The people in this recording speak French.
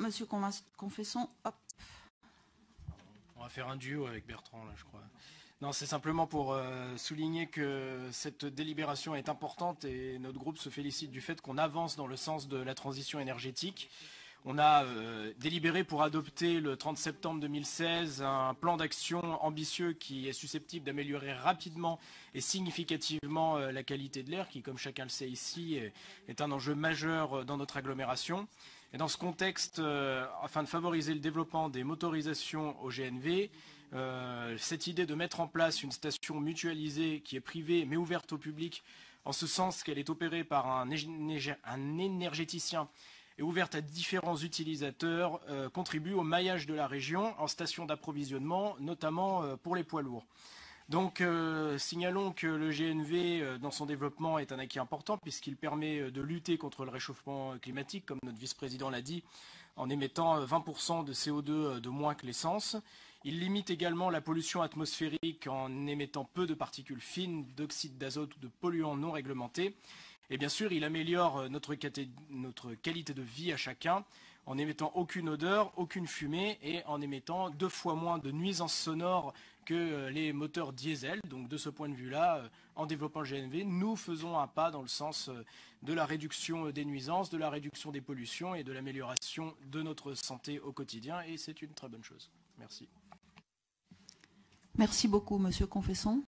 Monsieur Confesson, hop. On va faire un duo avec Bertrand, là, je crois. Non, c'est simplement pour euh, souligner que cette délibération est importante et notre groupe se félicite du fait qu'on avance dans le sens de la transition énergétique. On a euh, délibéré pour adopter le 30 septembre 2016 un plan d'action ambitieux qui est susceptible d'améliorer rapidement et significativement euh, la qualité de l'air, qui, comme chacun le sait ici, est, un enjeu majeur euh, dans notre agglomération. Et dans ce contexte, afin de favoriser le développement des motorisations au GNV, cette idée de mettre en place une station mutualisée qui est privée mais ouverte au public, en ce sens qu'elle est opérée par un énergéticien et ouverte à différents utilisateurs euh, contribue au maillage de la région en station d'approvisionnement, notamment euh, pour les poids lourds. Donc euh, signalons que le GNV dans son développement est un acquis important puisqu'il permet de lutter contre le réchauffement climatique, comme notre vice-président l'a dit, en émettant 20% de CO2 de moins que l'essence. Il limite également la pollution atmosphérique en émettant peu de particules fines, d'oxyde d'azote ou de polluants non réglementés. Et bien sûr, il améliore euh, notre, qualité de vie à chacun en émettant aucune odeur, aucune fumée et en émettant deux fois moins de nuisances sonores que euh, les moteurs diesel. Donc de ce point de vue-là, euh, en développant le GNV, nous faisons un pas dans le sens de la réduction des nuisances, de la réduction des pollutions et de l'amélioration de notre santé au quotidien et c'est une très bonne chose. Merci. Merci beaucoup, Monsieur Confesson.